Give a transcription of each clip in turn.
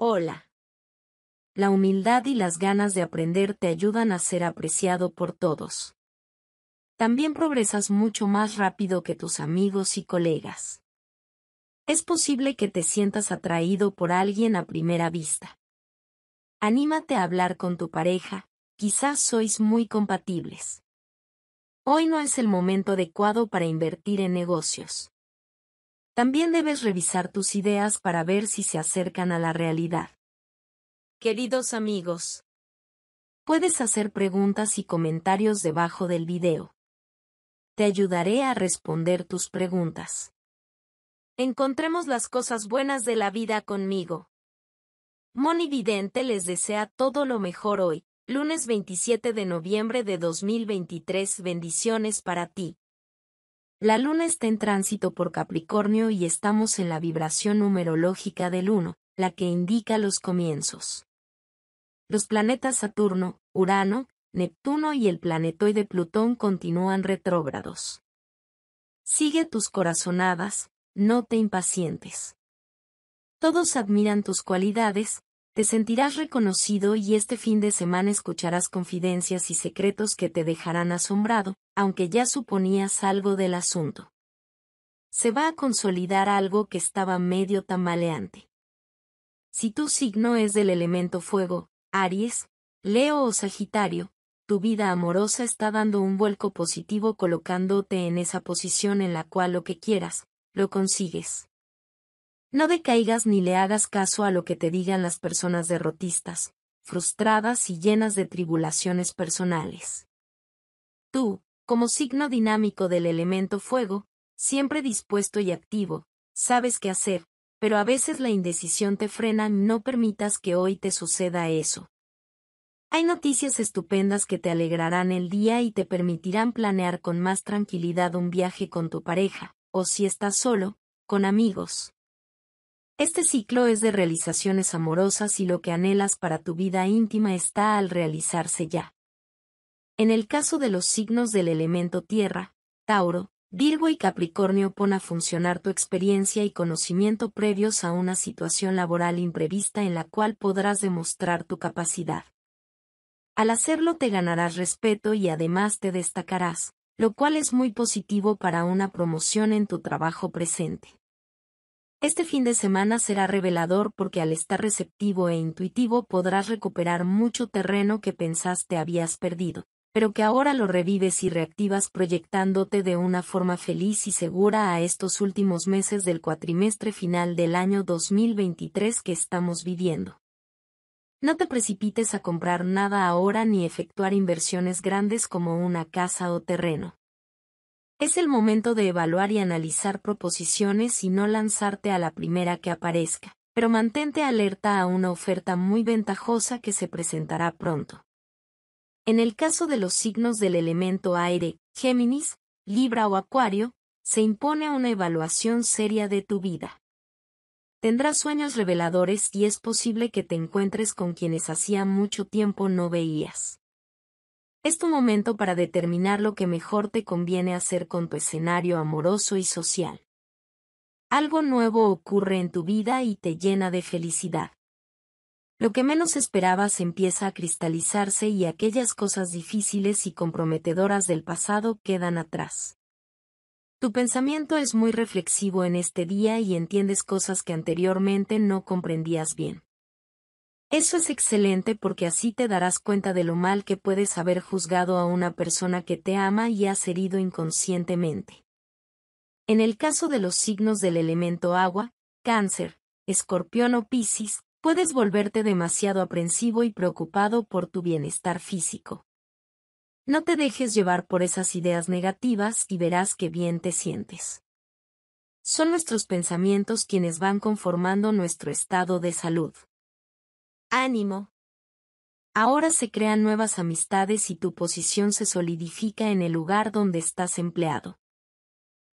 Hola. La humildad y las ganas de aprender te ayudan a ser apreciado por todos. También progresas mucho más rápido que tus amigos y colegas. Es posible que te sientas atraído por alguien a primera vista. Anímate a hablar con tu pareja, quizás sois muy compatibles. Hoy no es el momento adecuado para invertir en negocios. También debes revisar tus ideas para ver si se acercan a la realidad. Queridos amigos, puedes hacer preguntas y comentarios debajo del video. Te ayudaré a responder tus preguntas. Encontremos las cosas buenas de la vida conmigo. Moni Vidente les desea todo lo mejor hoy, lunes 27 de noviembre de 2023. Bendiciones para ti. La Luna está en tránsito por Capricornio y estamos en la vibración numerológica del 1, la que indica los comienzos. Los planetas Saturno, Urano, Neptuno y el planetoide Plutón continúan retrógrados. Sigue tus corazonadas, no te impacientes. Todos admiran tus cualidades, te sentirás reconocido y este fin de semana escucharás confidencias y secretos que te dejarán asombrado, aunque ya suponías algo del asunto. Se va a consolidar algo que estaba medio tamaleante. Si tu signo es del elemento fuego, Aries, Leo o Sagitario, tu vida amorosa está dando un vuelco positivo colocándote en esa posición en la cual lo que quieras, lo consigues. No decaigas ni le hagas caso a lo que te digan las personas derrotistas, frustradas y llenas de tribulaciones personales. Tú, como signo dinámico del elemento fuego, siempre dispuesto y activo, sabes qué hacer, pero a veces la indecisión te frena, no permitas que hoy te suceda eso. Hay noticias estupendas que te alegrarán el día y te permitirán planear con más tranquilidad un viaje con tu pareja, o si estás solo, con amigos. Este ciclo es de realizaciones amorosas y lo que anhelas para tu vida íntima está al realizarse ya. En el caso de los signos del elemento tierra, Tauro, Virgo y Capricornio pon a funcionar tu experiencia y conocimiento previos a una situación laboral imprevista en la cual podrás demostrar tu capacidad. Al hacerlo te ganarás respeto y además te destacarás, lo cual es muy positivo para una promoción en tu trabajo presente. Este fin de semana será revelador porque al estar receptivo e intuitivo podrás recuperar mucho terreno que pensaste habías perdido, pero que ahora lo revives y reactivas proyectándote de una forma feliz y segura a estos últimos meses del cuatrimestre final del año 2023 que estamos viviendo. No te precipites a comprar nada ahora ni efectuar inversiones grandes como una casa o terreno. Es el momento de evaluar y analizar proposiciones y no lanzarte a la primera que aparezca, pero mantente alerta a una oferta muy ventajosa que se presentará pronto. En el caso de los signos del elemento aire, Géminis, Libra o Acuario, se impone una evaluación seria de tu vida. Tendrás sueños reveladores y es posible que te encuentres con quienes hacía mucho tiempo no veías. Es tu momento para determinar lo que mejor te conviene hacer con tu escenario amoroso y social. Algo nuevo ocurre en tu vida y te llena de felicidad. Lo que menos esperabas empieza a cristalizarse y aquellas cosas difíciles y comprometedoras del pasado quedan atrás. Tu pensamiento es muy reflexivo en este día y entiendes cosas que anteriormente no comprendías bien. Eso es excelente porque así te darás cuenta de lo mal que puedes haber juzgado a una persona que te ama y has herido inconscientemente. En el caso de los signos del elemento agua, cáncer, escorpión o piscis, puedes volverte demasiado aprensivo y preocupado por tu bienestar físico. No te dejes llevar por esas ideas negativas y verás qué bien te sientes. Son nuestros pensamientos quienes van conformando nuestro estado de salud. Ánimo. Ahora se crean nuevas amistades y tu posición se solidifica en el lugar donde estás empleado.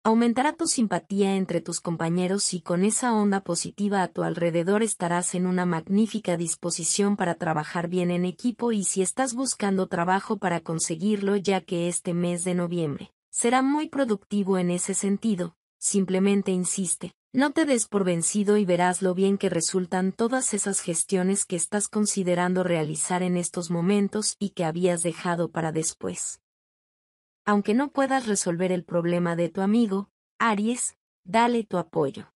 Aumentará tu simpatía entre tus compañeros y con esa onda positiva a tu alrededor estarás en una magnífica disposición para trabajar bien en equipo y si estás buscando trabajo para conseguirlo ya que este mes de noviembre será muy productivo en ese sentido, simplemente insiste. No te des por vencido y verás lo bien que resultan todas esas gestiones que estás considerando realizar en estos momentos y que habías dejado para después. Aunque no puedas resolver el problema de tu amigo, Aries, dale tu apoyo.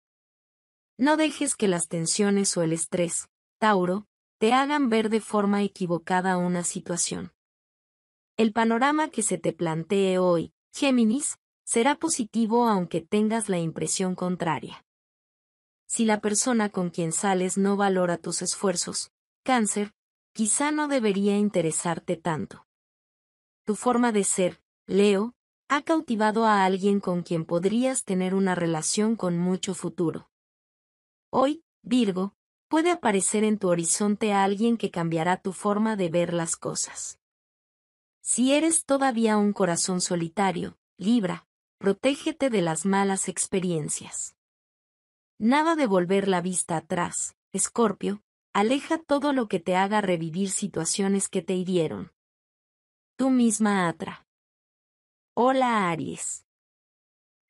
No dejes que las tensiones o el estrés, Tauro, te hagan ver de forma equivocada una situación. El panorama que se te plantee hoy, Géminis, Será positivo aunque tengas la impresión contraria. Si la persona con quien sales no valora tus esfuerzos, cáncer, quizá no debería interesarte tanto. Tu forma de ser, Leo, ha cautivado a alguien con quien podrías tener una relación con mucho futuro. Hoy, Virgo, puede aparecer en tu horizonte alguien que cambiará tu forma de ver las cosas. Si eres todavía un corazón solitario, Libra, Protégete de las malas experiencias. Nada de volver la vista atrás, Escorpio, aleja todo lo que te haga revivir situaciones que te hirieron. Tú misma atra. Hola Aries.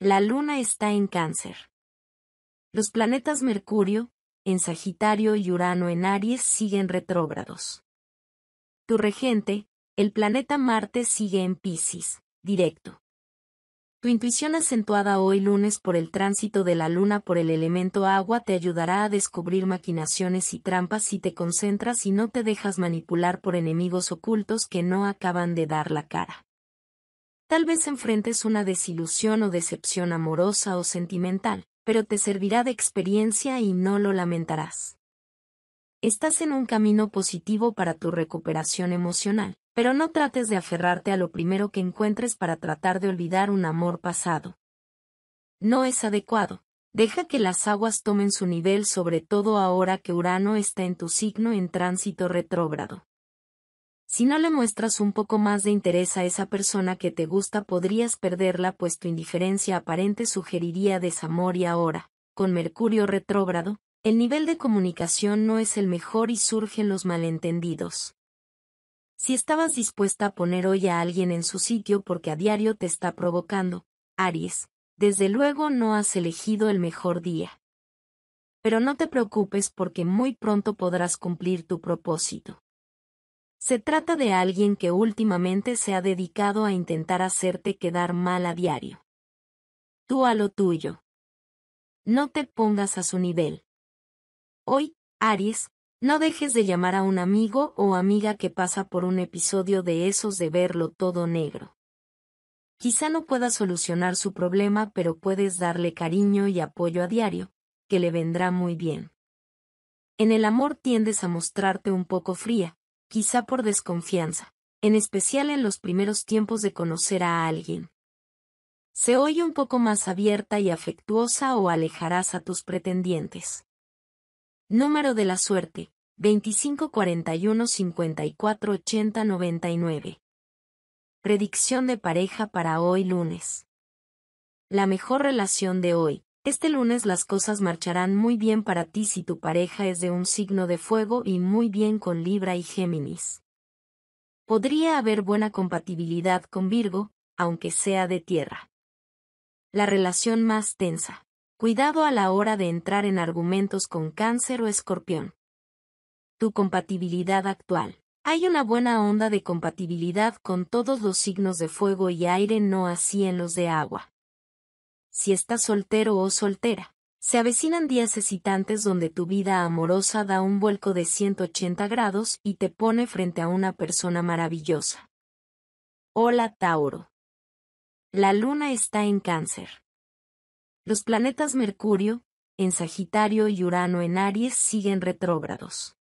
La luna está en cáncer. Los planetas Mercurio, en Sagitario y Urano en Aries siguen retrógrados. Tu regente, el planeta Marte sigue en Pisces, directo. Tu intuición acentuada hoy lunes por el tránsito de la luna por el elemento agua te ayudará a descubrir maquinaciones y trampas si te concentras y no te dejas manipular por enemigos ocultos que no acaban de dar la cara. Tal vez enfrentes una desilusión o decepción amorosa o sentimental, pero te servirá de experiencia y no lo lamentarás. Estás en un camino positivo para tu recuperación emocional, pero no trates de aferrarte a lo primero que encuentres para tratar de olvidar un amor pasado. No es adecuado. Deja que las aguas tomen su nivel sobre todo ahora que Urano está en tu signo en tránsito retrógrado. Si no le muestras un poco más de interés a esa persona que te gusta podrías perderla pues tu indiferencia aparente sugeriría desamor y ahora, con Mercurio retrógrado, el nivel de comunicación no es el mejor y surgen los malentendidos. Si estabas dispuesta a poner hoy a alguien en su sitio porque a diario te está provocando, Aries, desde luego no has elegido el mejor día. Pero no te preocupes porque muy pronto podrás cumplir tu propósito. Se trata de alguien que últimamente se ha dedicado a intentar hacerte quedar mal a diario. Tú a lo tuyo. No te pongas a su nivel. Hoy, Aries, no dejes de llamar a un amigo o amiga que pasa por un episodio de esos de verlo todo negro. Quizá no puedas solucionar su problema, pero puedes darle cariño y apoyo a diario, que le vendrá muy bien. En el amor tiendes a mostrarte un poco fría, quizá por desconfianza, en especial en los primeros tiempos de conocer a alguien. Se oye un poco más abierta y afectuosa o alejarás a tus pretendientes. Número de la suerte, 2541 54 99. Predicción de pareja para hoy lunes. La mejor relación de hoy. Este lunes las cosas marcharán muy bien para ti si tu pareja es de un signo de fuego y muy bien con Libra y Géminis. Podría haber buena compatibilidad con Virgo, aunque sea de tierra. La relación más tensa. Cuidado a la hora de entrar en argumentos con cáncer o escorpión tu compatibilidad actual. Hay una buena onda de compatibilidad con todos los signos de fuego y aire no así en los de agua. Si estás soltero o soltera, se avecinan días excitantes donde tu vida amorosa da un vuelco de 180 grados y te pone frente a una persona maravillosa. Hola Tauro. La luna está en cáncer. Los planetas Mercurio, en Sagitario y Urano en Aries siguen retrógrados.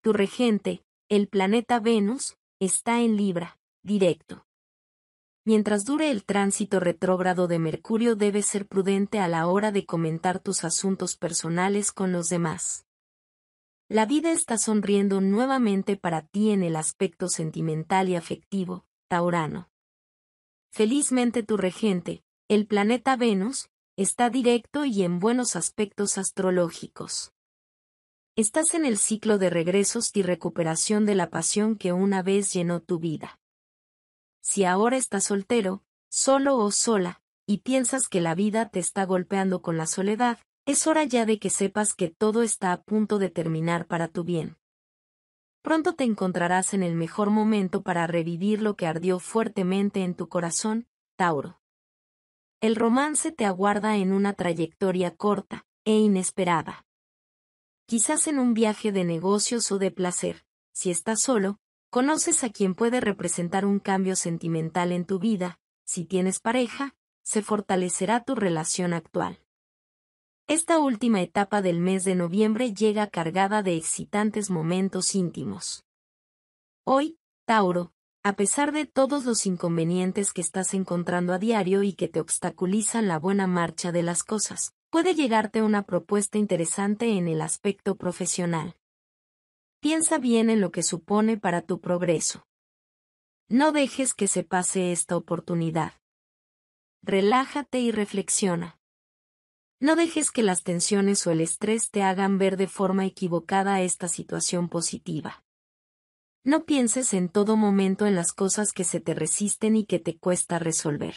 Tu regente, el planeta Venus, está en Libra, directo. Mientras dure el tránsito retrógrado de Mercurio debes ser prudente a la hora de comentar tus asuntos personales con los demás. La vida está sonriendo nuevamente para ti en el aspecto sentimental y afectivo, Taurano. Felizmente tu regente, el planeta Venus, está directo y en buenos aspectos astrológicos. Estás en el ciclo de regresos y recuperación de la pasión que una vez llenó tu vida. Si ahora estás soltero, solo o sola, y piensas que la vida te está golpeando con la soledad, es hora ya de que sepas que todo está a punto de terminar para tu bien. Pronto te encontrarás en el mejor momento para revivir lo que ardió fuertemente en tu corazón, Tauro. El romance te aguarda en una trayectoria corta e inesperada quizás en un viaje de negocios o de placer, si estás solo, conoces a quien puede representar un cambio sentimental en tu vida, si tienes pareja, se fortalecerá tu relación actual. Esta última etapa del mes de noviembre llega cargada de excitantes momentos íntimos. Hoy, Tauro, a pesar de todos los inconvenientes que estás encontrando a diario y que te obstaculizan la buena marcha de las cosas, puede llegarte una propuesta interesante en el aspecto profesional. Piensa bien en lo que supone para tu progreso. No dejes que se pase esta oportunidad. Relájate y reflexiona. No dejes que las tensiones o el estrés te hagan ver de forma equivocada esta situación positiva. No pienses en todo momento en las cosas que se te resisten y que te cuesta resolver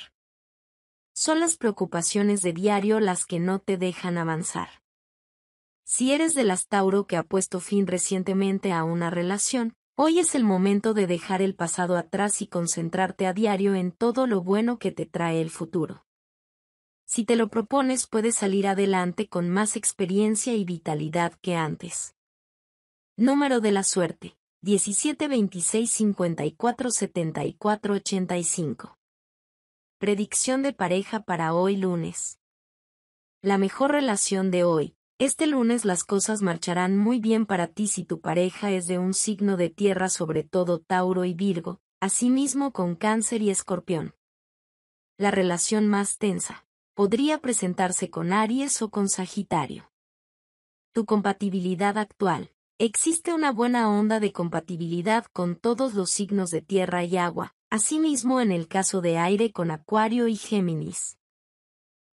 son las preocupaciones de diario las que no te dejan avanzar. Si eres del astauro que ha puesto fin recientemente a una relación, hoy es el momento de dejar el pasado atrás y concentrarte a diario en todo lo bueno que te trae el futuro. Si te lo propones puedes salir adelante con más experiencia y vitalidad que antes. Número de la suerte 17 85 Predicción de pareja para hoy lunes. La mejor relación de hoy. Este lunes las cosas marcharán muy bien para ti si tu pareja es de un signo de tierra sobre todo Tauro y Virgo, asimismo con Cáncer y Escorpión. La relación más tensa. Podría presentarse con Aries o con Sagitario. Tu compatibilidad actual. Existe una buena onda de compatibilidad con todos los signos de tierra y agua, Asimismo en el caso de aire con Acuario y Géminis.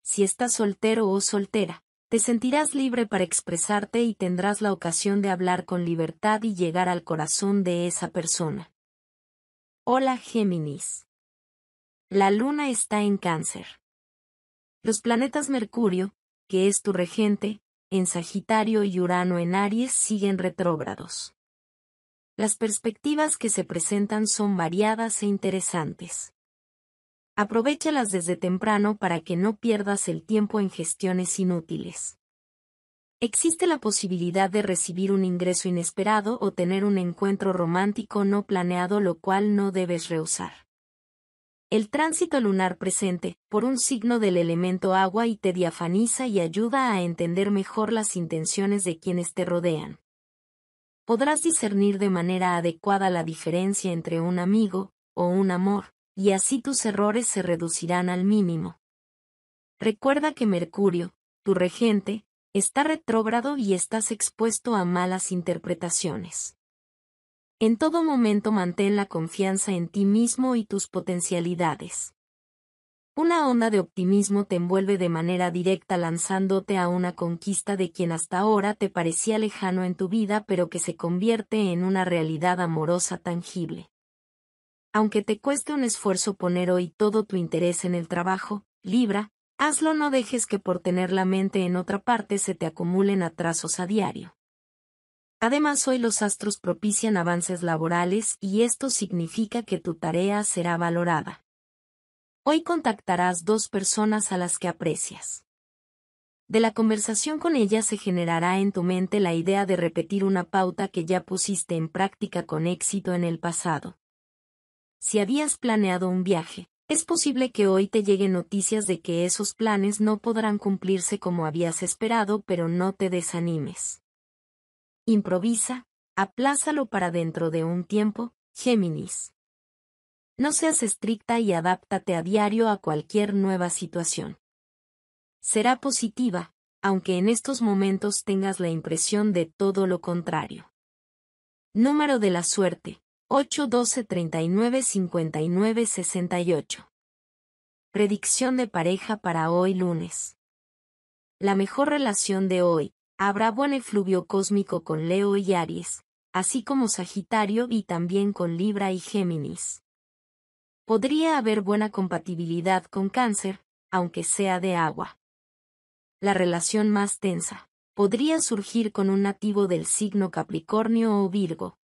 Si estás soltero o soltera, te sentirás libre para expresarte y tendrás la ocasión de hablar con libertad y llegar al corazón de esa persona. Hola Géminis. La luna está en cáncer. Los planetas Mercurio, que es tu regente, en Sagitario y Urano en Aries siguen retrógrados. Las perspectivas que se presentan son variadas e interesantes. Aprovechalas desde temprano para que no pierdas el tiempo en gestiones inútiles. Existe la posibilidad de recibir un ingreso inesperado o tener un encuentro romántico no planeado lo cual no debes rehusar. El tránsito lunar presente, por un signo del elemento agua y te diafaniza y ayuda a entender mejor las intenciones de quienes te rodean podrás discernir de manera adecuada la diferencia entre un amigo o un amor, y así tus errores se reducirán al mínimo. Recuerda que Mercurio, tu regente, está retrógrado y estás expuesto a malas interpretaciones. En todo momento mantén la confianza en ti mismo y tus potencialidades. Una onda de optimismo te envuelve de manera directa lanzándote a una conquista de quien hasta ahora te parecía lejano en tu vida pero que se convierte en una realidad amorosa tangible. Aunque te cueste un esfuerzo poner hoy todo tu interés en el trabajo, Libra, hazlo no dejes que por tener la mente en otra parte se te acumulen atrasos a diario. Además hoy los astros propician avances laborales y esto significa que tu tarea será valorada. Hoy contactarás dos personas a las que aprecias. De la conversación con ellas se generará en tu mente la idea de repetir una pauta que ya pusiste en práctica con éxito en el pasado. Si habías planeado un viaje, es posible que hoy te lleguen noticias de que esos planes no podrán cumplirse como habías esperado, pero no te desanimes. Improvisa, aplázalo para dentro de un tiempo, Géminis. No seas estricta y adáptate a diario a cualquier nueva situación. Será positiva, aunque en estos momentos tengas la impresión de todo lo contrario. Número de la suerte, 812-39-59-68. Predicción de pareja para hoy lunes. La mejor relación de hoy, habrá buen efluvio cósmico con Leo y Aries, así como Sagitario y también con Libra y Géminis podría haber buena compatibilidad con cáncer, aunque sea de agua. La relación más tensa podría surgir con un nativo del signo Capricornio o Virgo.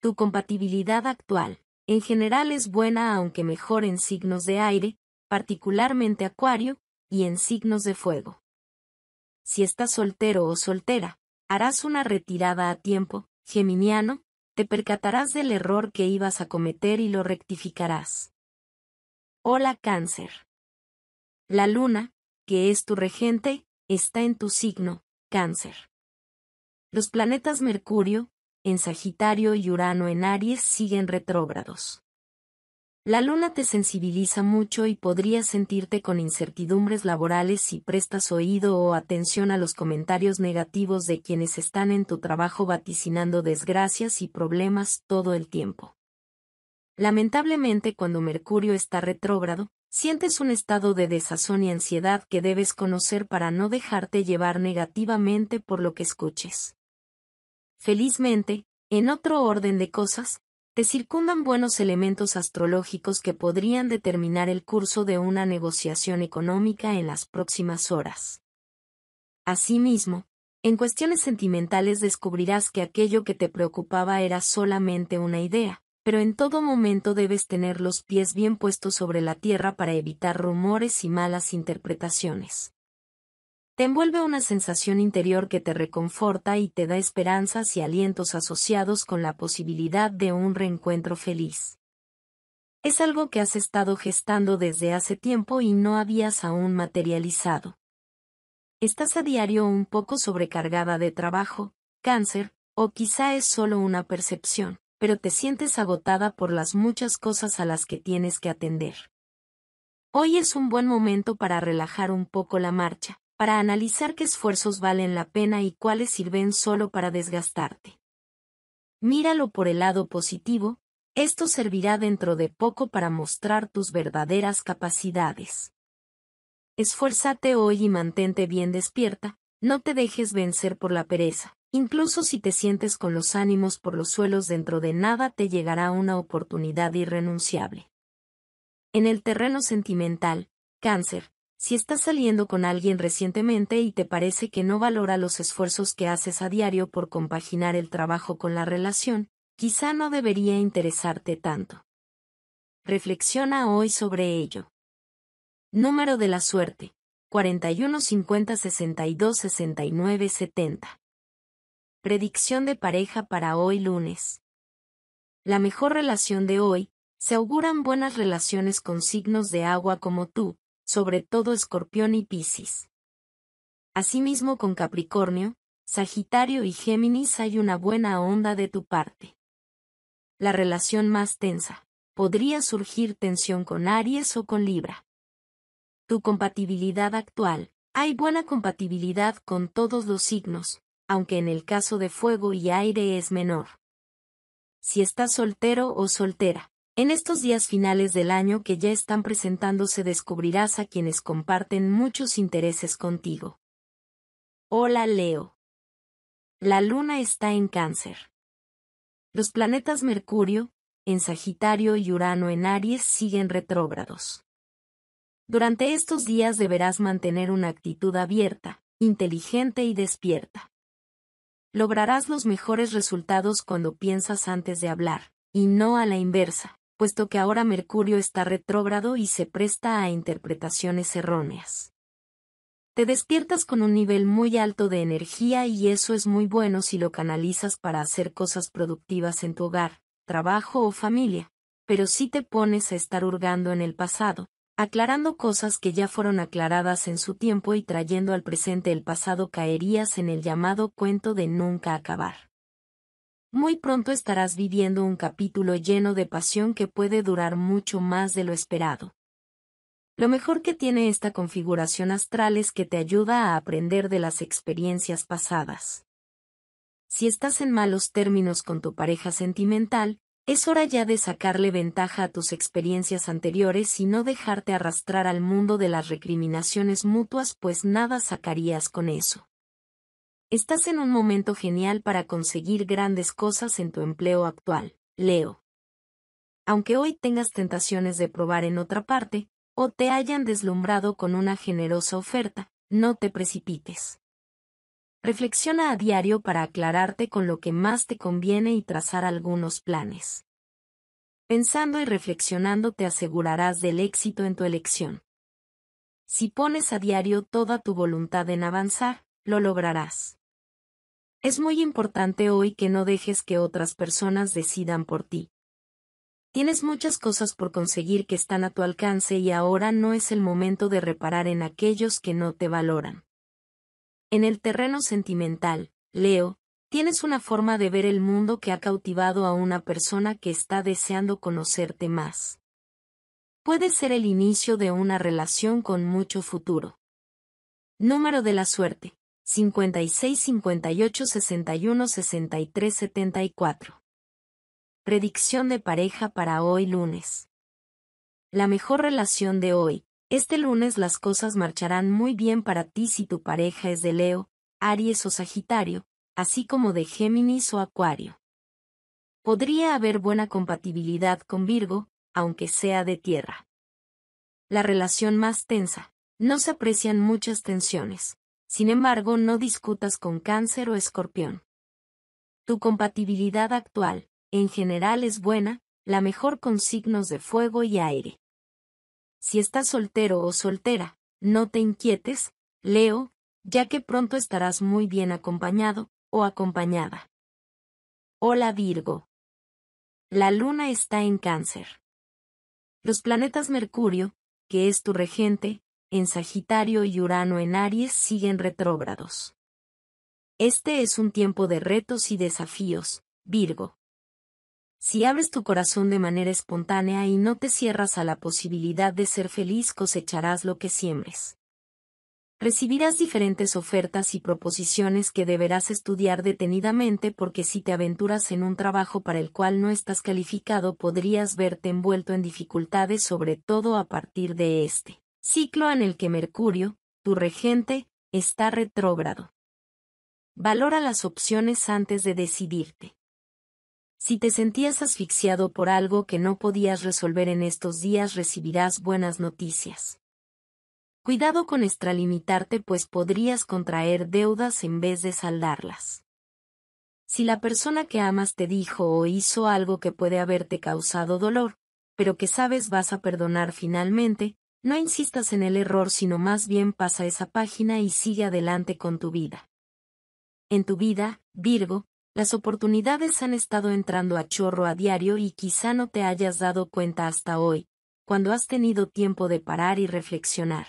Tu compatibilidad actual, en general es buena aunque mejor en signos de aire, particularmente Acuario, y en signos de fuego. Si estás soltero o soltera, harás una retirada a tiempo, Geminiano, te percatarás del error que ibas a cometer y lo rectificarás. Hola cáncer. La luna, que es tu regente, está en tu signo, cáncer. Los planetas Mercurio, en Sagitario y Urano en Aries siguen retrógrados. La luna te sensibiliza mucho y podrías sentirte con incertidumbres laborales si prestas oído o atención a los comentarios negativos de quienes están en tu trabajo vaticinando desgracias y problemas todo el tiempo. Lamentablemente cuando Mercurio está retrógrado, sientes un estado de desazón y ansiedad que debes conocer para no dejarte llevar negativamente por lo que escuches. Felizmente, en otro orden de cosas, te circundan buenos elementos astrológicos que podrían determinar el curso de una negociación económica en las próximas horas. Asimismo, en cuestiones sentimentales descubrirás que aquello que te preocupaba era solamente una idea, pero en todo momento debes tener los pies bien puestos sobre la tierra para evitar rumores y malas interpretaciones te envuelve una sensación interior que te reconforta y te da esperanzas y alientos asociados con la posibilidad de un reencuentro feliz. Es algo que has estado gestando desde hace tiempo y no habías aún materializado. Estás a diario un poco sobrecargada de trabajo, cáncer, o quizá es solo una percepción, pero te sientes agotada por las muchas cosas a las que tienes que atender. Hoy es un buen momento para relajar un poco la marcha, para analizar qué esfuerzos valen la pena y cuáles sirven solo para desgastarte. Míralo por el lado positivo, esto servirá dentro de poco para mostrar tus verdaderas capacidades. Esfuérzate hoy y mantente bien despierta, no te dejes vencer por la pereza. Incluso si te sientes con los ánimos por los suelos dentro de nada te llegará una oportunidad irrenunciable. En el terreno sentimental, cáncer, si estás saliendo con alguien recientemente y te parece que no valora los esfuerzos que haces a diario por compaginar el trabajo con la relación, quizá no debería interesarte tanto. Reflexiona hoy sobre ello. Número de la suerte. 41 50 62 69 70. Predicción de pareja para hoy lunes. La mejor relación de hoy, se auguran buenas relaciones con signos de agua como tú, sobre todo Escorpión y Piscis. Asimismo con Capricornio, Sagitario y Géminis hay una buena onda de tu parte. La relación más tensa. Podría surgir tensión con Aries o con Libra. Tu compatibilidad actual. Hay buena compatibilidad con todos los signos, aunque en el caso de fuego y aire es menor. Si estás soltero o soltera, en estos días finales del año que ya están presentándose descubrirás a quienes comparten muchos intereses contigo. Hola Leo. La luna está en cáncer. Los planetas Mercurio, en Sagitario y Urano en Aries siguen retrógrados. Durante estos días deberás mantener una actitud abierta, inteligente y despierta. Lograrás los mejores resultados cuando piensas antes de hablar, y no a la inversa puesto que ahora Mercurio está retrógrado y se presta a interpretaciones erróneas. Te despiertas con un nivel muy alto de energía y eso es muy bueno si lo canalizas para hacer cosas productivas en tu hogar, trabajo o familia, pero si te pones a estar hurgando en el pasado, aclarando cosas que ya fueron aclaradas en su tiempo y trayendo al presente el pasado caerías en el llamado cuento de nunca acabar muy pronto estarás viviendo un capítulo lleno de pasión que puede durar mucho más de lo esperado. Lo mejor que tiene esta configuración astral es que te ayuda a aprender de las experiencias pasadas. Si estás en malos términos con tu pareja sentimental, es hora ya de sacarle ventaja a tus experiencias anteriores y no dejarte arrastrar al mundo de las recriminaciones mutuas pues nada sacarías con eso. Estás en un momento genial para conseguir grandes cosas en tu empleo actual, Leo. Aunque hoy tengas tentaciones de probar en otra parte, o te hayan deslumbrado con una generosa oferta, no te precipites. Reflexiona a diario para aclararte con lo que más te conviene y trazar algunos planes. Pensando y reflexionando te asegurarás del éxito en tu elección. Si pones a diario toda tu voluntad en avanzar, lo lograrás. Es muy importante hoy que no dejes que otras personas decidan por ti. Tienes muchas cosas por conseguir que están a tu alcance y ahora no es el momento de reparar en aquellos que no te valoran. En el terreno sentimental, Leo, tienes una forma de ver el mundo que ha cautivado a una persona que está deseando conocerte más. Puede ser el inicio de una relación con mucho futuro. Número de la suerte. 56 58 61 63 74. Predicción de pareja para hoy lunes. La mejor relación de hoy. Este lunes las cosas marcharán muy bien para ti si tu pareja es de Leo, Aries o Sagitario, así como de Géminis o Acuario. Podría haber buena compatibilidad con Virgo, aunque sea de tierra. La relación más tensa. No se aprecian muchas tensiones sin embargo, no discutas con cáncer o escorpión. Tu compatibilidad actual, en general, es buena, la mejor con signos de fuego y aire. Si estás soltero o soltera, no te inquietes, Leo, ya que pronto estarás muy bien acompañado o acompañada. Hola Virgo. La luna está en cáncer. Los planetas Mercurio, que es tu regente, en Sagitario y Urano en Aries siguen retrógrados. Este es un tiempo de retos y desafíos, Virgo. Si abres tu corazón de manera espontánea y no te cierras a la posibilidad de ser feliz cosecharás lo que siembres. Recibirás diferentes ofertas y proposiciones que deberás estudiar detenidamente porque si te aventuras en un trabajo para el cual no estás calificado podrías verte envuelto en dificultades sobre todo a partir de este ciclo en el que Mercurio, tu regente, está retrógrado. Valora las opciones antes de decidirte. Si te sentías asfixiado por algo que no podías resolver en estos días recibirás buenas noticias. Cuidado con extralimitarte pues podrías contraer deudas en vez de saldarlas. Si la persona que amas te dijo o hizo algo que puede haberte causado dolor, pero que sabes vas a perdonar finalmente, no insistas en el error, sino más bien pasa esa página y sigue adelante con tu vida. En tu vida, Virgo, las oportunidades han estado entrando a chorro a diario y quizá no te hayas dado cuenta hasta hoy, cuando has tenido tiempo de parar y reflexionar.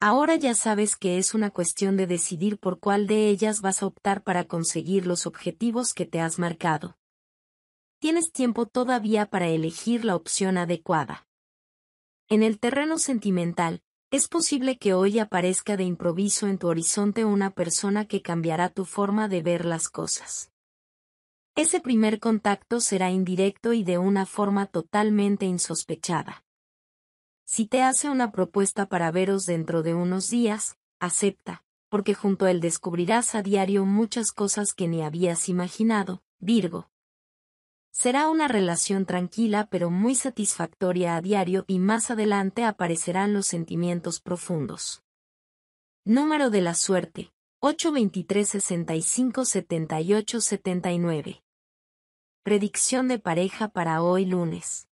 Ahora ya sabes que es una cuestión de decidir por cuál de ellas vas a optar para conseguir los objetivos que te has marcado. Tienes tiempo todavía para elegir la opción adecuada. En el terreno sentimental, es posible que hoy aparezca de improviso en tu horizonte una persona que cambiará tu forma de ver las cosas. Ese primer contacto será indirecto y de una forma totalmente insospechada. Si te hace una propuesta para veros dentro de unos días, acepta, porque junto a él descubrirás a diario muchas cosas que ni habías imaginado, Virgo. Será una relación tranquila pero muy satisfactoria a diario y más adelante aparecerán los sentimientos profundos. Número de la suerte. 823 65 78 79. Predicción de pareja para hoy lunes.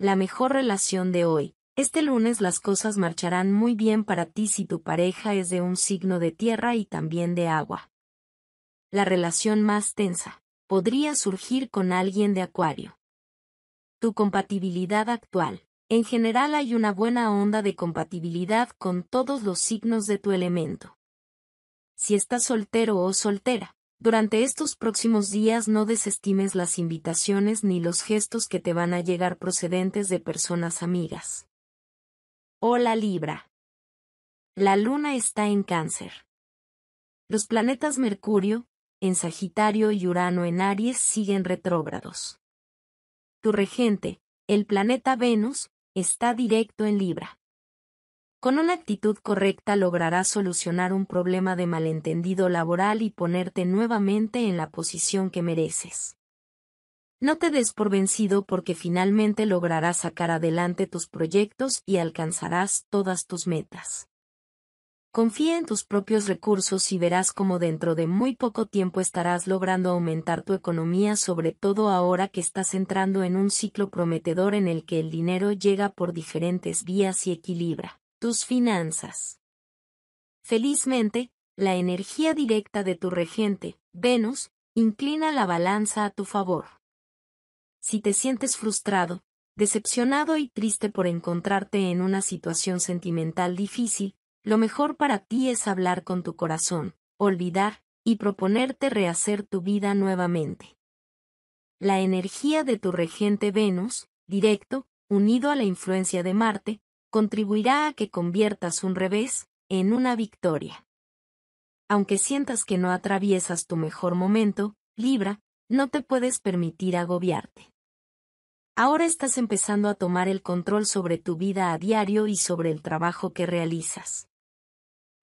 La mejor relación de hoy. Este lunes las cosas marcharán muy bien para ti si tu pareja es de un signo de tierra y también de agua. La relación más tensa podría surgir con alguien de Acuario. Tu compatibilidad actual. En general hay una buena onda de compatibilidad con todos los signos de tu elemento. Si estás soltero o soltera, durante estos próximos días no desestimes las invitaciones ni los gestos que te van a llegar procedentes de personas amigas. Hola Libra. La luna está en cáncer. Los planetas Mercurio, en Sagitario y Urano en Aries siguen retrógrados. Tu regente, el planeta Venus, está directo en Libra. Con una actitud correcta lograrás solucionar un problema de malentendido laboral y ponerte nuevamente en la posición que mereces. No te des por vencido porque finalmente lograrás sacar adelante tus proyectos y alcanzarás todas tus metas. Confía en tus propios recursos y verás cómo dentro de muy poco tiempo estarás logrando aumentar tu economía, sobre todo ahora que estás entrando en un ciclo prometedor en el que el dinero llega por diferentes vías y equilibra tus finanzas. Felizmente, la energía directa de tu regente, Venus, inclina la balanza a tu favor. Si te sientes frustrado, decepcionado y triste por encontrarte en una situación sentimental difícil, lo mejor para ti es hablar con tu corazón, olvidar, y proponerte rehacer tu vida nuevamente. La energía de tu regente Venus, directo, unido a la influencia de Marte, contribuirá a que conviertas un revés en una victoria. Aunque sientas que no atraviesas tu mejor momento, Libra, no te puedes permitir agobiarte. Ahora estás empezando a tomar el control sobre tu vida a diario y sobre el trabajo que realizas.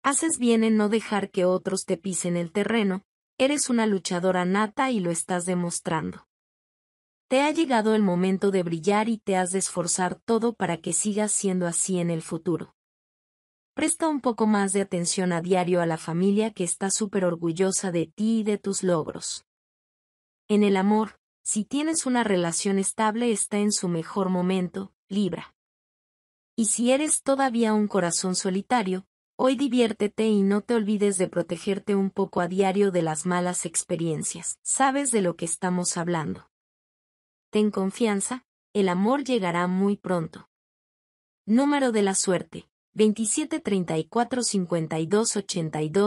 Haces bien en no dejar que otros te pisen el terreno, eres una luchadora nata y lo estás demostrando. Te ha llegado el momento de brillar y te has de esforzar todo para que sigas siendo así en el futuro. Presta un poco más de atención a diario a la familia que está súper orgullosa de ti y de tus logros. En el amor, si tienes una relación estable está en su mejor momento, Libra. Y si eres todavía un corazón solitario, Hoy diviértete y no te olvides de protegerte un poco a diario de las malas experiencias. Sabes de lo que estamos hablando. Ten confianza, el amor llegará muy pronto. Número de la suerte. 27 34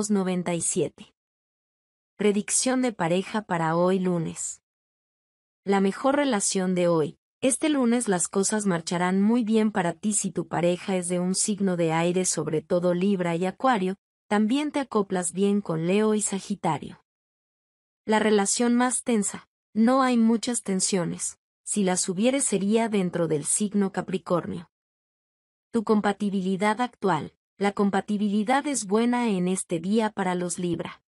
97. Predicción de pareja para hoy lunes. La mejor relación de hoy, este lunes las cosas marcharán muy bien para ti si tu pareja es de un signo de aire, sobre todo Libra y Acuario, también te acoplas bien con Leo y Sagitario. La relación más tensa. No hay muchas tensiones. Si las hubiere sería dentro del signo Capricornio. Tu compatibilidad actual. La compatibilidad es buena en este día para los Libra.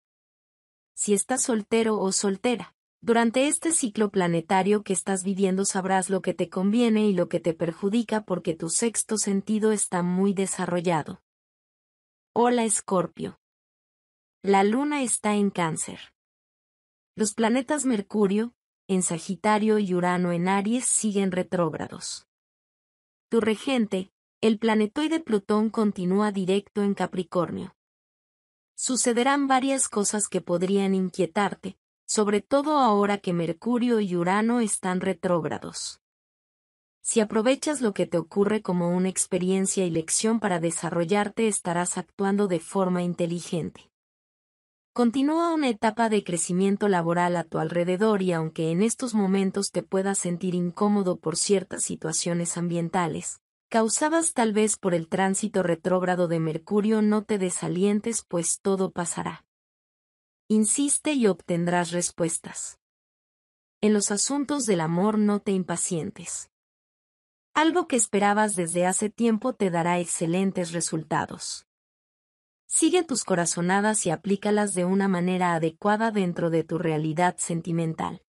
Si estás soltero o soltera, durante este ciclo planetario que estás viviendo sabrás lo que te conviene y lo que te perjudica porque tu sexto sentido está muy desarrollado. Hola Escorpio. La luna está en cáncer. Los planetas Mercurio, en Sagitario y Urano en Aries siguen retrógrados. Tu regente, el planetoide Plutón continúa directo en Capricornio. Sucederán varias cosas que podrían inquietarte, sobre todo ahora que Mercurio y Urano están retrógrados. Si aprovechas lo que te ocurre como una experiencia y lección para desarrollarte, estarás actuando de forma inteligente. Continúa una etapa de crecimiento laboral a tu alrededor y aunque en estos momentos te puedas sentir incómodo por ciertas situaciones ambientales, causadas tal vez por el tránsito retrógrado de Mercurio, no te desalientes pues todo pasará. Insiste y obtendrás respuestas. En los asuntos del amor no te impacientes. Algo que esperabas desde hace tiempo te dará excelentes resultados. Sigue tus corazonadas y aplícalas de una manera adecuada dentro de tu realidad sentimental.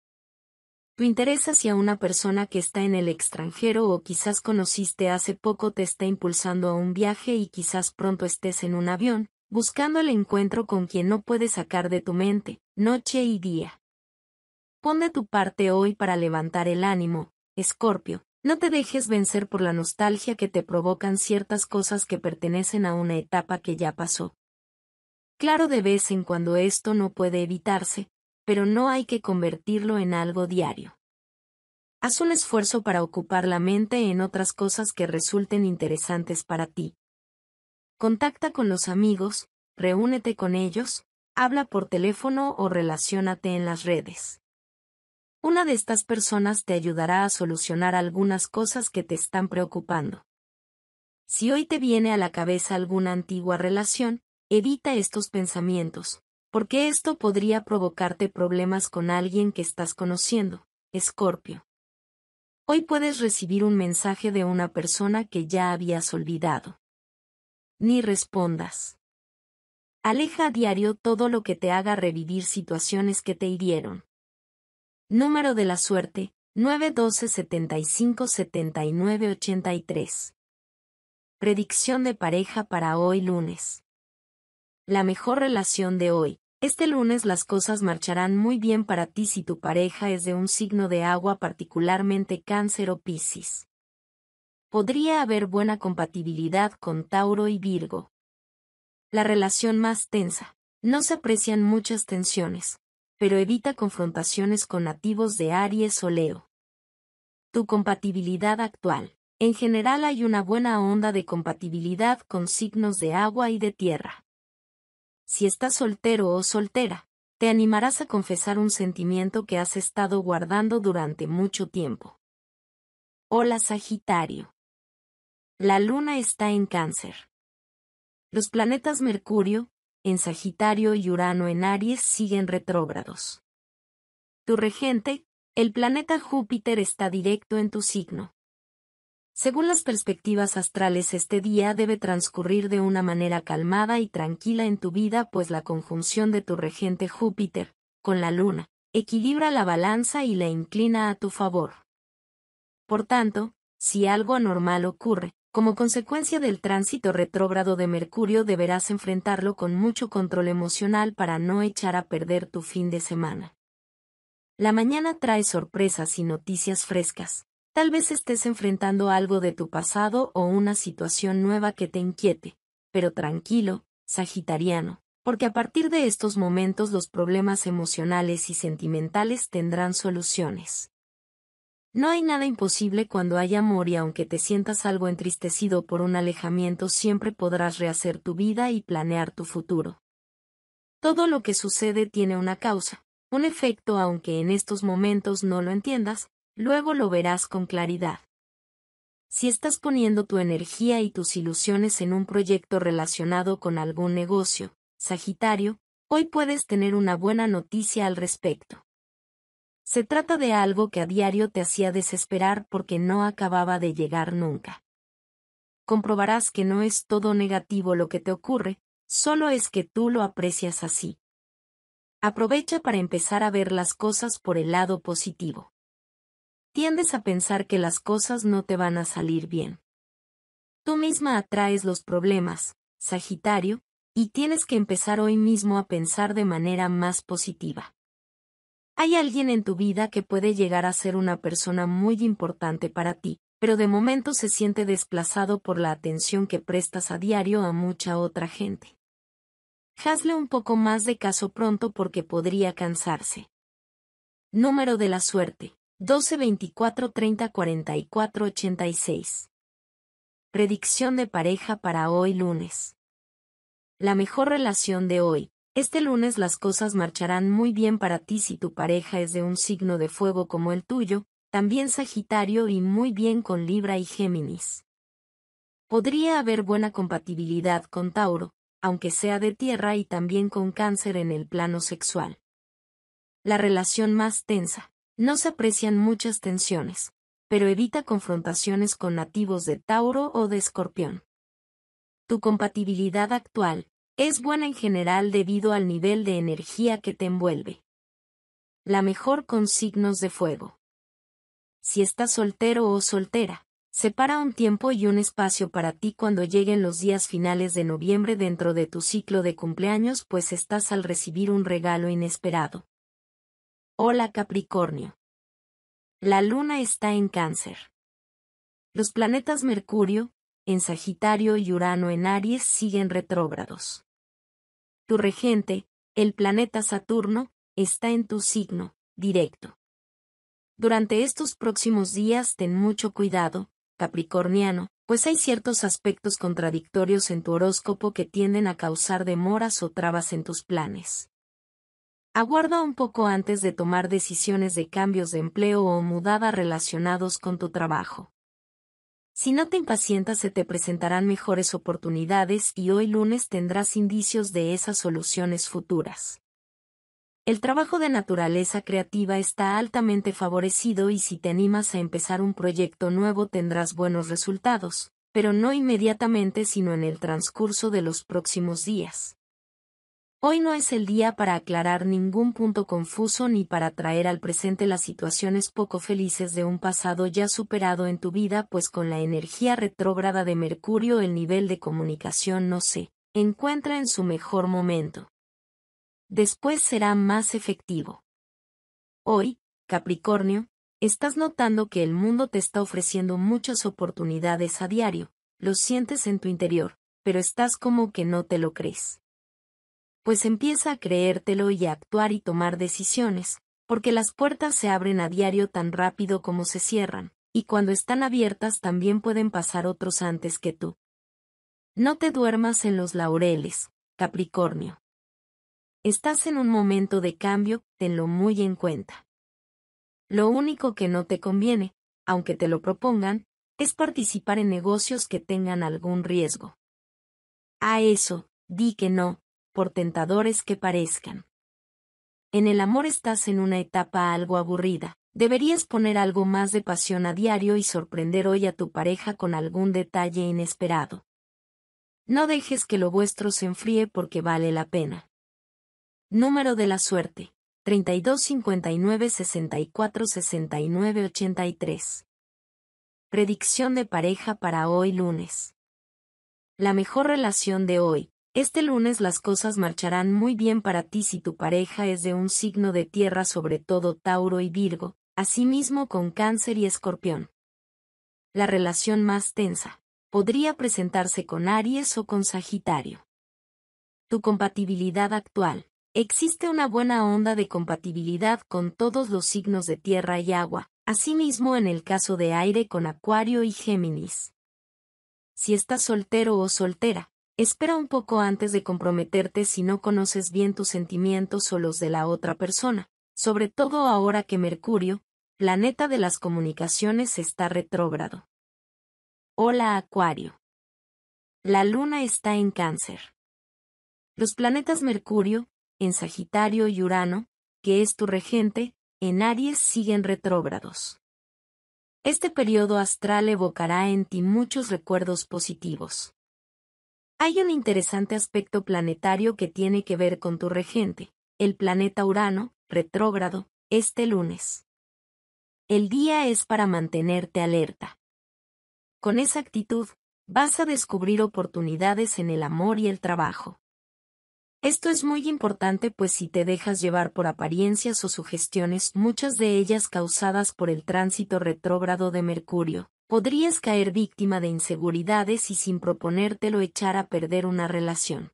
Tu interés hacia una persona que está en el extranjero o quizás conociste hace poco te está impulsando a un viaje y quizás pronto estés en un avión, buscando el encuentro con quien no puedes sacar de tu mente, noche y día. Pon de tu parte hoy para levantar el ánimo, Escorpio, no te dejes vencer por la nostalgia que te provocan ciertas cosas que pertenecen a una etapa que ya pasó. Claro de vez en cuando esto no puede evitarse, pero no hay que convertirlo en algo diario. Haz un esfuerzo para ocupar la mente en otras cosas que resulten interesantes para ti, Contacta con los amigos, reúnete con ellos, habla por teléfono o relaciónate en las redes. Una de estas personas te ayudará a solucionar algunas cosas que te están preocupando. Si hoy te viene a la cabeza alguna antigua relación, evita estos pensamientos, porque esto podría provocarte problemas con alguien que estás conociendo, Escorpio. Hoy puedes recibir un mensaje de una persona que ya habías olvidado. Ni respondas. Aleja a diario todo lo que te haga revivir situaciones que te hirieron. Número de la suerte, 912 75 Predicción de pareja para hoy lunes. La mejor relación de hoy. Este lunes las cosas marcharán muy bien para ti si tu pareja es de un signo de agua particularmente cáncer o piscis podría haber buena compatibilidad con Tauro y Virgo. La relación más tensa. No se aprecian muchas tensiones, pero evita confrontaciones con nativos de Aries o Leo. Tu compatibilidad actual. En general hay una buena onda de compatibilidad con signos de agua y de tierra. Si estás soltero o soltera, te animarás a confesar un sentimiento que has estado guardando durante mucho tiempo. Hola Sagitario. La Luna está en cáncer. Los planetas Mercurio, en Sagitario y Urano en Aries siguen retrógrados. Tu regente, el planeta Júpiter está directo en tu signo. Según las perspectivas astrales, este día debe transcurrir de una manera calmada y tranquila en tu vida, pues la conjunción de tu regente Júpiter, con la Luna, equilibra la balanza y la inclina a tu favor. Por tanto, si algo anormal ocurre, como consecuencia del tránsito retrógrado de Mercurio deberás enfrentarlo con mucho control emocional para no echar a perder tu fin de semana. La mañana trae sorpresas y noticias frescas. Tal vez estés enfrentando algo de tu pasado o una situación nueva que te inquiete, pero tranquilo, Sagitariano, porque a partir de estos momentos los problemas emocionales y sentimentales tendrán soluciones. No hay nada imposible cuando hay amor y aunque te sientas algo entristecido por un alejamiento siempre podrás rehacer tu vida y planear tu futuro. Todo lo que sucede tiene una causa, un efecto aunque en estos momentos no lo entiendas, luego lo verás con claridad. Si estás poniendo tu energía y tus ilusiones en un proyecto relacionado con algún negocio, Sagitario, hoy puedes tener una buena noticia al respecto. Se trata de algo que a diario te hacía desesperar porque no acababa de llegar nunca. Comprobarás que no es todo negativo lo que te ocurre, solo es que tú lo aprecias así. Aprovecha para empezar a ver las cosas por el lado positivo. Tiendes a pensar que las cosas no te van a salir bien. Tú misma atraes los problemas, Sagitario, y tienes que empezar hoy mismo a pensar de manera más positiva. Hay alguien en tu vida que puede llegar a ser una persona muy importante para ti, pero de momento se siente desplazado por la atención que prestas a diario a mucha otra gente. Hazle un poco más de caso pronto porque podría cansarse. Número de la suerte. 12 24 30 44 86. Predicción de pareja para hoy lunes. La mejor relación de hoy, este lunes las cosas marcharán muy bien para ti si tu pareja es de un signo de fuego como el tuyo, también Sagitario y muy bien con Libra y Géminis. Podría haber buena compatibilidad con Tauro, aunque sea de tierra y también con cáncer en el plano sexual. La relación más tensa. No se aprecian muchas tensiones, pero evita confrontaciones con nativos de Tauro o de Escorpión. Tu compatibilidad actual, es buena en general debido al nivel de energía que te envuelve. La mejor con signos de fuego. Si estás soltero o soltera, separa un tiempo y un espacio para ti cuando lleguen los días finales de noviembre dentro de tu ciclo de cumpleaños pues estás al recibir un regalo inesperado. Hola Capricornio. La luna está en cáncer. Los planetas Mercurio, en Sagitario y Urano en Aries siguen retrógrados. Tu regente, el planeta Saturno, está en tu signo, directo. Durante estos próximos días ten mucho cuidado, Capricorniano, pues hay ciertos aspectos contradictorios en tu horóscopo que tienden a causar demoras o trabas en tus planes. Aguarda un poco antes de tomar decisiones de cambios de empleo o mudada relacionados con tu trabajo. Si no te impacientas se te presentarán mejores oportunidades y hoy lunes tendrás indicios de esas soluciones futuras. El trabajo de naturaleza creativa está altamente favorecido y si te animas a empezar un proyecto nuevo tendrás buenos resultados, pero no inmediatamente sino en el transcurso de los próximos días. Hoy no es el día para aclarar ningún punto confuso ni para traer al presente las situaciones poco felices de un pasado ya superado en tu vida, pues con la energía retrógrada de Mercurio el nivel de comunicación no se encuentra en su mejor momento. Después será más efectivo. Hoy, Capricornio, estás notando que el mundo te está ofreciendo muchas oportunidades a diario, lo sientes en tu interior, pero estás como que no te lo crees pues empieza a creértelo y a actuar y tomar decisiones, porque las puertas se abren a diario tan rápido como se cierran, y cuando están abiertas también pueden pasar otros antes que tú. No te duermas en los laureles, Capricornio. Estás en un momento de cambio, tenlo muy en cuenta. Lo único que no te conviene, aunque te lo propongan, es participar en negocios que tengan algún riesgo. A eso, di que no, por tentadores que parezcan. En el amor estás en una etapa algo aburrida, deberías poner algo más de pasión a diario y sorprender hoy a tu pareja con algún detalle inesperado. No dejes que lo vuestro se enfríe porque vale la pena. Número de la suerte. 32 59 64 69 83. Predicción de pareja para hoy lunes. La mejor relación de hoy, este lunes las cosas marcharán muy bien para ti si tu pareja es de un signo de tierra sobre todo Tauro y Virgo, asimismo con Cáncer y Escorpión. La relación más tensa podría presentarse con Aries o con Sagitario. Tu compatibilidad actual. Existe una buena onda de compatibilidad con todos los signos de tierra y agua, asimismo en el caso de aire con Acuario y Géminis. Si estás soltero o soltera, Espera un poco antes de comprometerte si no conoces bien tus sentimientos o los de la otra persona, sobre todo ahora que Mercurio, planeta de las comunicaciones, está retrógrado. Hola Acuario. La luna está en cáncer. Los planetas Mercurio, en Sagitario y Urano, que es tu regente, en Aries siguen retrógrados. Este periodo astral evocará en ti muchos recuerdos positivos. Hay un interesante aspecto planetario que tiene que ver con tu regente, el planeta Urano, retrógrado, este lunes. El día es para mantenerte alerta. Con esa actitud, vas a descubrir oportunidades en el amor y el trabajo. Esto es muy importante pues si te dejas llevar por apariencias o sugestiones, muchas de ellas causadas por el tránsito retrógrado de Mercurio, podrías caer víctima de inseguridades y sin proponértelo echar a perder una relación.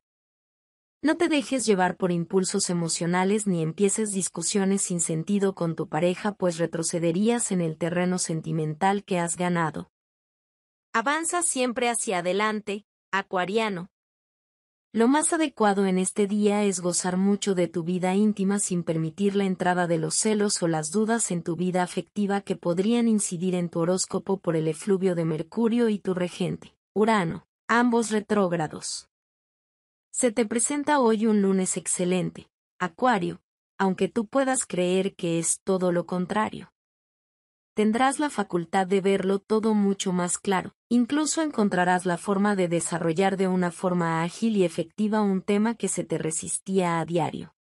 No te dejes llevar por impulsos emocionales ni empieces discusiones sin sentido con tu pareja pues retrocederías en el terreno sentimental que has ganado. Avanza siempre hacia adelante, acuariano. Lo más adecuado en este día es gozar mucho de tu vida íntima sin permitir la entrada de los celos o las dudas en tu vida afectiva que podrían incidir en tu horóscopo por el efluvio de Mercurio y tu regente, Urano, ambos retrógrados. Se te presenta hoy un lunes excelente, Acuario, aunque tú puedas creer que es todo lo contrario tendrás la facultad de verlo todo mucho más claro, incluso encontrarás la forma de desarrollar de una forma ágil y efectiva un tema que se te resistía a diario.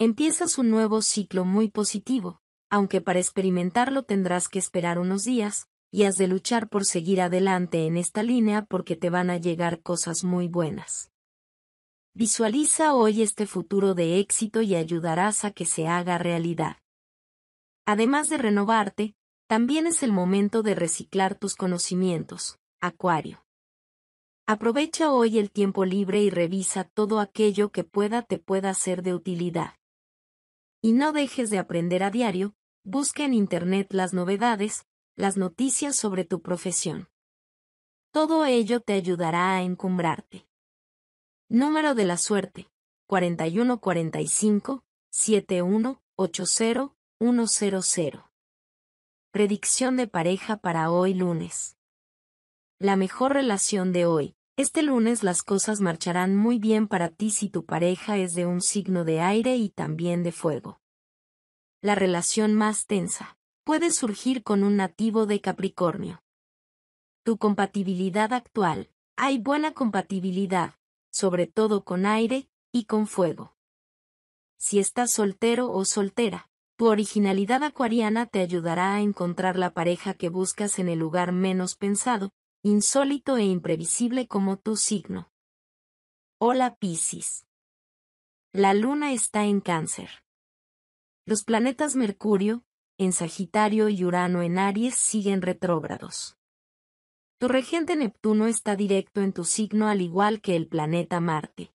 Empiezas un nuevo ciclo muy positivo, aunque para experimentarlo tendrás que esperar unos días, y has de luchar por seguir adelante en esta línea porque te van a llegar cosas muy buenas. Visualiza hoy este futuro de éxito y ayudarás a que se haga realidad. Además de renovarte, también es el momento de reciclar tus conocimientos, Acuario. Aprovecha hoy el tiempo libre y revisa todo aquello que pueda te pueda ser de utilidad. Y no dejes de aprender a diario, busca en Internet las novedades, las noticias sobre tu profesión. Todo ello te ayudará a encumbrarte. Número de la suerte 4145 7180 100. Predicción de pareja para hoy lunes. La mejor relación de hoy. Este lunes las cosas marcharán muy bien para ti si tu pareja es de un signo de aire y también de fuego. La relación más tensa puede surgir con un nativo de Capricornio. Tu compatibilidad actual. Hay buena compatibilidad, sobre todo con aire y con fuego. Si estás soltero o soltera, tu originalidad acuariana te ayudará a encontrar la pareja que buscas en el lugar menos pensado, insólito e imprevisible como tu signo. Hola Piscis. La luna está en cáncer. Los planetas Mercurio, en Sagitario y Urano en Aries siguen retrógrados. Tu regente Neptuno está directo en tu signo al igual que el planeta Marte.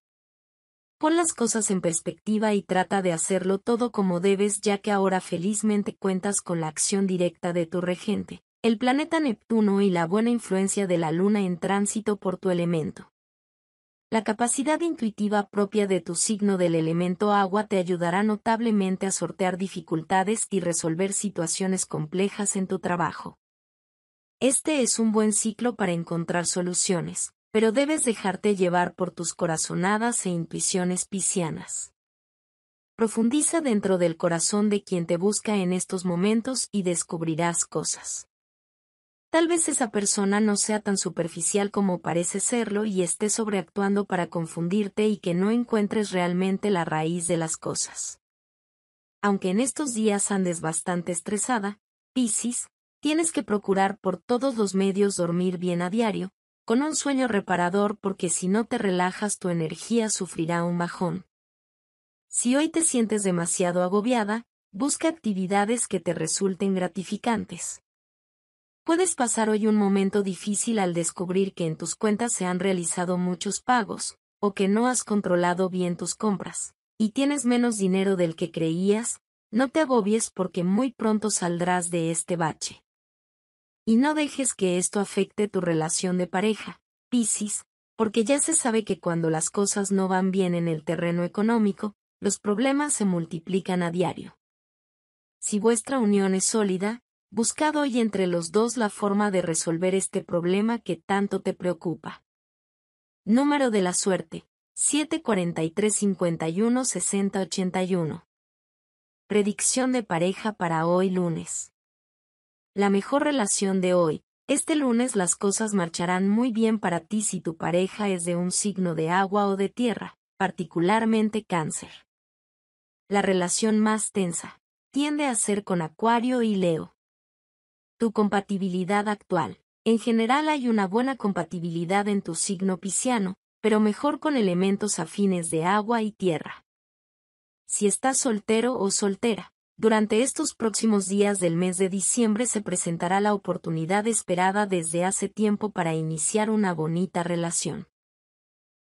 Pon las cosas en perspectiva y trata de hacerlo todo como debes ya que ahora felizmente cuentas con la acción directa de tu regente, el planeta Neptuno y la buena influencia de la Luna en tránsito por tu elemento. La capacidad intuitiva propia de tu signo del elemento agua te ayudará notablemente a sortear dificultades y resolver situaciones complejas en tu trabajo. Este es un buen ciclo para encontrar soluciones pero debes dejarte llevar por tus corazonadas e intuiciones piscianas. Profundiza dentro del corazón de quien te busca en estos momentos y descubrirás cosas. Tal vez esa persona no sea tan superficial como parece serlo y esté sobreactuando para confundirte y que no encuentres realmente la raíz de las cosas. Aunque en estos días andes bastante estresada, Piscis, tienes que procurar por todos los medios dormir bien a diario, con un sueño reparador porque si no te relajas tu energía sufrirá un bajón. Si hoy te sientes demasiado agobiada, busca actividades que te resulten gratificantes. Puedes pasar hoy un momento difícil al descubrir que en tus cuentas se han realizado muchos pagos, o que no has controlado bien tus compras, y tienes menos dinero del que creías, no te agobies porque muy pronto saldrás de este bache y no dejes que esto afecte tu relación de pareja. Piscis, porque ya se sabe que cuando las cosas no van bien en el terreno económico, los problemas se multiplican a diario. Si vuestra unión es sólida, buscad hoy entre los dos la forma de resolver este problema que tanto te preocupa. Número de la suerte, 743 51 Predicción de pareja para hoy lunes la mejor relación de hoy. Este lunes las cosas marcharán muy bien para ti si tu pareja es de un signo de agua o de tierra, particularmente cáncer. La relación más tensa tiende a ser con Acuario y Leo. Tu compatibilidad actual. En general hay una buena compatibilidad en tu signo pisciano, pero mejor con elementos afines de agua y tierra. Si estás soltero o soltera, durante estos próximos días del mes de diciembre se presentará la oportunidad esperada desde hace tiempo para iniciar una bonita relación.